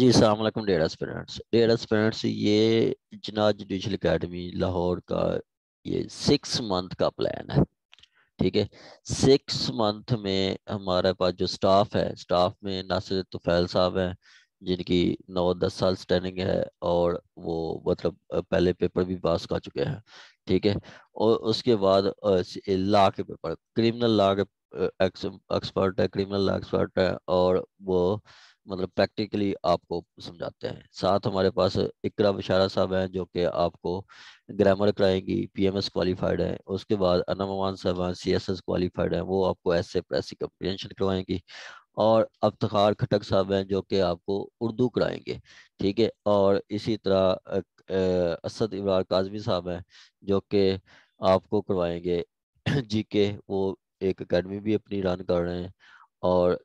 जी सलामकुम dare स्पेरेंट्स dare स्पेरेंट्स ये जना जुडिशल अकेडमी लाहौर का ये सिक्स मंथ का प्लान है ठीक है सिक्स मंथ में हमारे पास जो स्टाफ है स्टाफ में नासिर तुफैल साहब हैं जिनकी नौ दस साल स्टैंडिंग है और वो मतलब पहले पेपर भी पास कर चुके हैं ठीक है और उसके बाद ला के पेपर क्रिमिनल लॉ के एक्सपर्ट है क्रिमिनल लॉ एक्सपर्ट है और वो मतलब प्रैक्टिकली आपको समझाते हैं साथ हमारे पास इकरा बशारा साहब हैं जो कि आपको ग्रामर कराएंगी पीएमएस क्वालिफाइड है उसके बाद अनम अमान साहब हैं सी एस एस क्वालिफाइड हैं वो आपको ऐसे प्रेसिक कंप्रीहेंशन करवाएंगी और अफ्तार खटक साहब हैं जो कि आपको उर्दू कराएंगे ठीक है और इसी तरह असद इमरान काजमी साहब हैं जो कि आपको करवाएंगे जी के वो एक अकेडमी भी अपनी रन कर रहे हैं और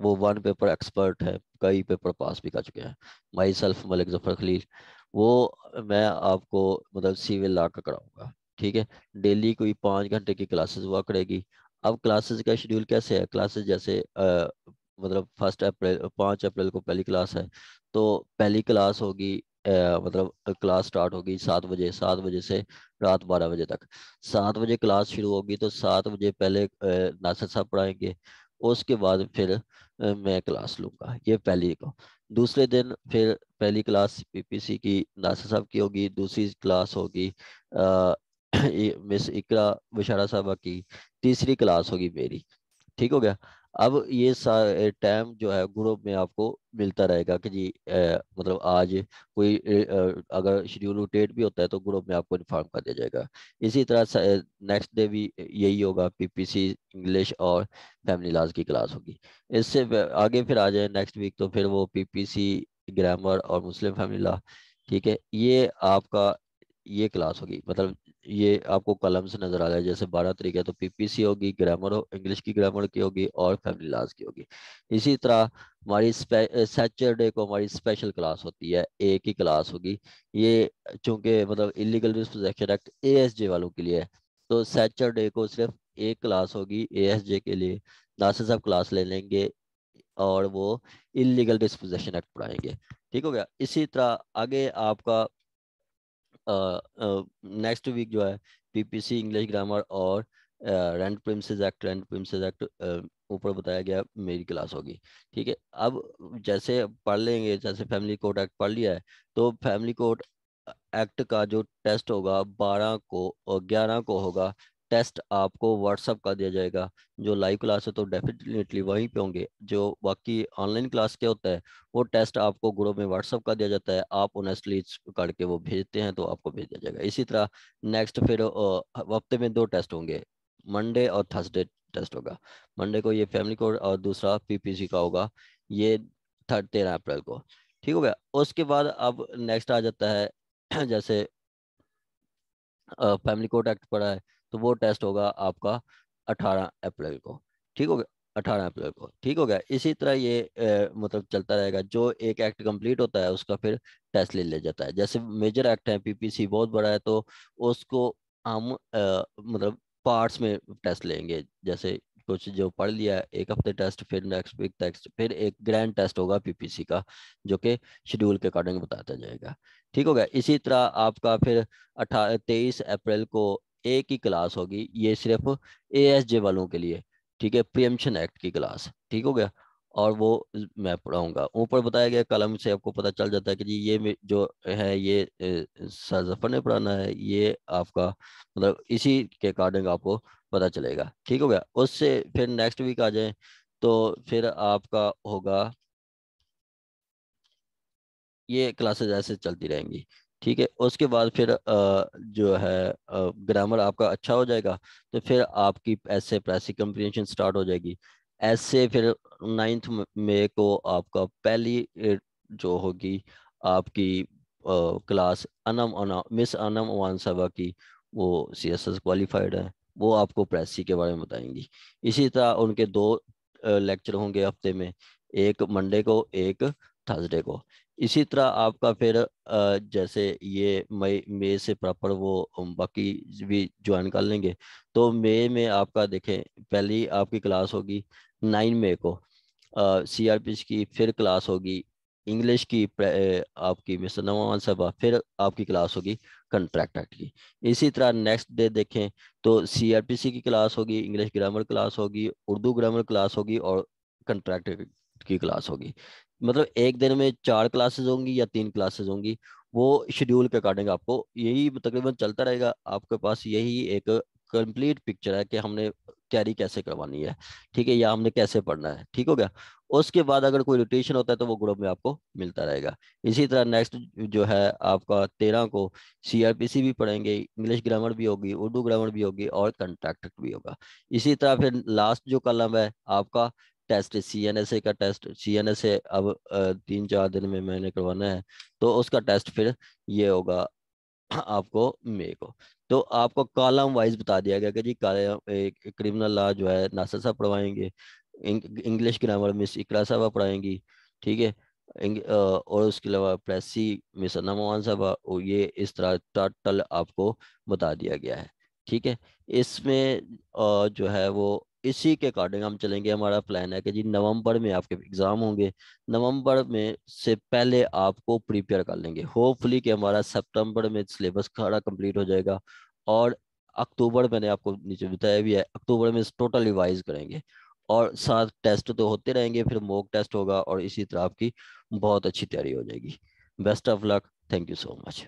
वो वन पेपर एक्सपर्ट है कई पेपर पास भी कर चुके हैं माई सेल्फ मलिक जफर खलील वो मैं आपको मतलब सिविल ला कर कराऊंगा ठीक है डेली कोई पाँच घंटे की क्लासेस हुआ करेगी अब क्लासेस का शेड्यूल कैसे है क्लासेस जैसे आ, मतलब फर्स्ट अप्रैल पाँच अप्रैल को पहली क्लास है तो पहली क्लास होगी मतलब क्लास स्टार्ट होगी सात बजे सात बजे से रात बारह बजे तक सात बजे क्लास शुरू होगी तो सात बजे पहले नासिर साहब पढ़ाएंगे उसके बाद फिर मैं क्लास लूंगा ये पहली को दूसरे दिन फिर पहली क्लास पीपीसी की नासिर साहब की होगी दूसरी क्लास होगी मिस इकरा बशारा साहबा की तीसरी क्लास होगी मेरी ठीक हो गया अब ये टाइम जो है ग्रुप में आपको मिलता रहेगा कि जी ए, मतलब आज कोई ए, अगर शेड्यूल रोटेट भी होता है तो ग्रुप में आपको इन्फॉर्म कर दिया जाएगा इसी तरह नेक्स्ट डे भी यही होगा पीपीसी इंग्लिश और फैमिली लाज की क्लास होगी इससे आगे फिर आ जाए नेक्स्ट वीक तो फिर वो पीपीसी ग्रामर और मुस्लिम फैमिली ला ठीक है ये आपका ये क्लास होगी मतलब ये आपको कलम्स नजर आ रहा है जैसे बारह तरीके तो पीपीसी होगी ग्रामर हो इंग्लिश की ग्रामर की होगी और फैमिली लाज की होगी इसी तरह हमारी सैटरडे को हमारी स्पेशल क्लास होती है ए की क्लास होगी ये चूंकि मतलब इलीगल डिस्पोजेक्शन एक्ट जे वालों के लिए है तो सैटरडे को सिर्फ एक क्लास होगी ए एस जे के लिए नासिर साहब क्लास ले लेंगे और वो इलीगल डिस्पोजेशन एक्ट पढ़ाएंगे ठीक हो गया इसी तरह आगे आपका नेक्स्ट वीक जो है पीपीसी इंग्लिश ग्रामर और rent premises act rent premises act ऊपर बताया गया मेरी क्लास होगी ठीक है अब जैसे पढ़ लेंगे जैसे फैमिली कोर्ट एक्ट पढ़ लिया है तो फैमिली कोर्ट एक्ट का जो टेस्ट होगा बारह को और ग्यारह को होगा टेस्ट आपको व्हाट्सअप का दिया जाएगा जो लाइव क्लास है तो डेफिनेटली वहीं पे होंगे जो बाकी ऑनलाइन क्लास के होता है वो टेस्ट आपको ग्रुप में व्हाट्सअप का दिया जाता है आप ऑनेस्टली करके वो भेजते हैं तो आपको भेज दिया जाएगा इसी तरह नेक्स्ट फिर हफ्ते में दो टेस्ट होंगे मंडे और थर्सडे टेस्ट होगा मंडे को ये फैमिली कोड और दूसरा पीपीसी का होगा ये थर्ड तेरह अप्रैल को ठीक हो गया उसके बाद अब नेक्स्ट आ जाता है जैसे फैमिली कोर्ट एक्ट पड़ा है तो वो टेस्ट होगा आपका अठारह अप्रैल को ठीक हो गया अठारह अप्रैल को ठीक हो गया इसी तरह ये ए, मतलब चलता रहेगा जो एक एक्ट कंप्लीट होता है उसका फिर टेस्ट ले लिया जाता है जैसे मेजर एक्ट है पीपीसी बहुत बड़ा है तो उसको हम ए, मतलब पार्ट्स में टेस्ट लेंगे जैसे कुछ जो पढ़ लिया एक हफ्ते टेस्ट फिर नेक्स्ट वीक टेस्ट फिर एक ग्रैंड टेस्ट होगा पीपीसी का जो कि शेड्यूल के अकॉर्डिंग बताता जाएगा ठीक हो गया इसी तरह आपका फिर अठारह तेईस अप्रैल को ए की क्लास होगी ये सिर्फ ए एस जे वालों के लिए ठीक है प्रियमशन एक्ट की क्लास ठीक हो गया और वो मैं पढ़ाऊंगा ऊपर बताया गया कलम से आपको पता चल जाता है कि जी ये जो है ये सरजफर ने पढ़ाना है ये आपका मतलब इसी के अकॉर्डिंग आपको पता चलेगा ठीक हो गया उससे फिर नेक्स्ट वीक आ जाए तो फिर आपका होगा ये क्लासेज ऐसे चलती रहेंगी ठीक है उसके बाद फिर जो है ग्रामर आपका अच्छा हो जाएगा तो फिर आपकी ऐसे प्रेसिक कम्प्रीशन स्टार्ट हो जाएगी ऐसे फिर नाइन्थ मे को आपका पहली जो होगी आपकी क्लास अनम मिस अनम अवान सभा की वो सी एस एस क्वालिफाइड है वो आपको प्रेसी के बारे में बताएंगी इसी तरह उनके दो लेक्चर होंगे हफ्ते में एक मंडे को एक थर्सडे को इसी तरह आपका फिर जैसे ये मई मई से प्रॉपर वो बाकी भी ज्वाइन कर लेंगे तो मई में आपका देखें पहली आपकी क्लास होगी नाइन मई को सी आर पी की फिर क्लास होगी इंग्लिश की आपकी मिस्टर नवान सभा फिर आपकी क्लास होगी कंट्रैक्ट एक्ट की इसी तरह नेक्स्ट डे देखें तो सी आर पी सी की क्लास होगी इंग्लिश ग्रामर क्लास होगी उर्दू ग्रामर क्लास होगी और कंट्रैक्ट की क्लास होगी मतलब एक दिन में चार क्लासेस होंगी या तीन क्लासेस होंगी वो शेड्यूल के अकॉर्डिंग आपको यही तकरीबन चलता रहेगा आपके पास यही एक कंप्लीट पिक्चर है कि हमने तैयारी कैसे करवानी है ठीक है या हमने कैसे पढ़ना है ठीक हो गया उसके बाद अगर कोई रोटेशन होता है तो वो ग्रुप में आपको मिलता रहेगा इसी तरह नेक्स्ट जो है आपका तेरह को सीआरपीसी भी पढ़ेंगे इंग्लिश ग्रामर भी होगी उर्दू ग्रामर भी होगी और कंट्रैक्ट भी होगा इसी तरह फिर लास्ट जो कलम है आपका test C N S A का test C N S A अब तीन चार दिन में मैंने करवाना है तो उसका टेस्ट फिर ये होगा आपको मे को तो आपको कॉलम वाइज बता दिया गया कि जी क्रिमिनल लॉ जो है नासर साहब पढ़वाएंगे इंग्लिश ग्रामर मिस इकरा साहब पढ़ाएंगी ठीक है और उसके अलावा प्रेसी मिस अन्ना मोहन साहब और ये इस तरह टोटल आपको बता दिया गया है ठीक है इसमें जो है वो इसी के अकॉर्डिंग हम चलेंगे हमारा प्लान है कि जी नवंबर में आपके एग्ज़ाम होंगे नवंबर में से पहले आपको प्रिपेयर कर लेंगे होपफुली कि हमारा सितंबर में सिलेबस खड़ा कंप्लीट हो जाएगा और अक्टूबर मैंने आपको नीचे बताया भी है अक्टूबर में टोटल रिवाइज करेंगे और साथ टेस्ट तो होते रहेंगे फिर मोक टेस्ट होगा और इसी तरह आपकी बहुत अच्छी तैयारी हो जाएगी best of luck thank you so much